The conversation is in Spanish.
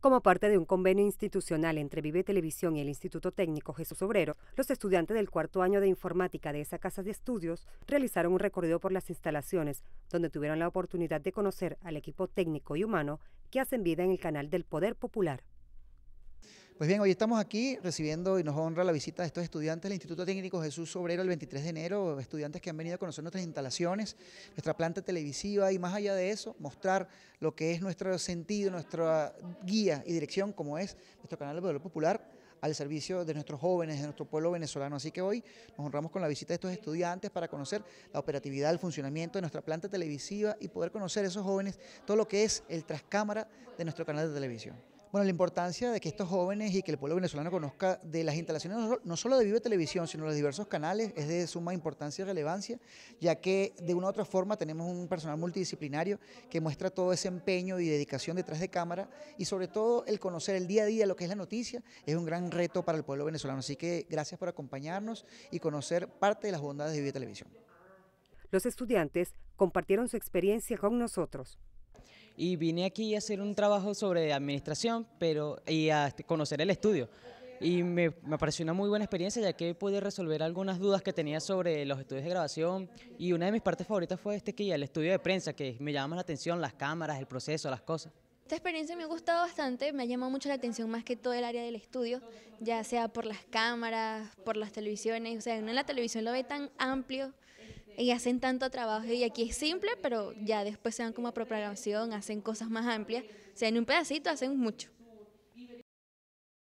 Como parte de un convenio institucional entre Vive Televisión y el Instituto Técnico Jesús Obrero, los estudiantes del cuarto año de informática de esa casa de estudios realizaron un recorrido por las instalaciones, donde tuvieron la oportunidad de conocer al equipo técnico y humano que hacen vida en el canal del Poder Popular. Pues bien, hoy estamos aquí recibiendo y nos honra la visita de estos estudiantes del Instituto Técnico Jesús Obrero el 23 de enero, estudiantes que han venido a conocer nuestras instalaciones, nuestra planta televisiva y más allá de eso, mostrar lo que es nuestro sentido, nuestra guía y dirección, como es nuestro canal de Poder Popular, al servicio de nuestros jóvenes, de nuestro pueblo venezolano. Así que hoy nos honramos con la visita de estos estudiantes para conocer la operatividad, el funcionamiento de nuestra planta televisiva y poder conocer a esos jóvenes todo lo que es el trascámara de nuestro canal de televisión. Bueno, la importancia de que estos jóvenes y que el pueblo venezolano conozca de las instalaciones no solo de Vive Televisión, sino de los diversos canales es de suma importancia y relevancia, ya que de una u otra forma tenemos un personal multidisciplinario que muestra todo ese empeño y dedicación detrás de cámara y sobre todo el conocer el día a día lo que es la noticia es un gran reto para el pueblo venezolano. Así que gracias por acompañarnos y conocer parte de las bondades de Vive Televisión. Los estudiantes compartieron su experiencia con nosotros y vine aquí a hacer un trabajo sobre administración pero, y a este, conocer el estudio. Y me, me pareció una muy buena experiencia ya que pude resolver algunas dudas que tenía sobre los estudios de grabación y una de mis partes favoritas fue este que ya el estudio de prensa, que me llama la atención las cámaras, el proceso, las cosas. Esta experiencia me ha gustado bastante, me ha llamado mucho la atención más que todo el área del estudio, ya sea por las cámaras, por las televisiones, o sea, no en la televisión lo ve tan amplio y hacen tanto trabajo y aquí es simple, pero ya después se dan como a propagación, hacen cosas más amplias, o sea, en un pedacito hacen mucho.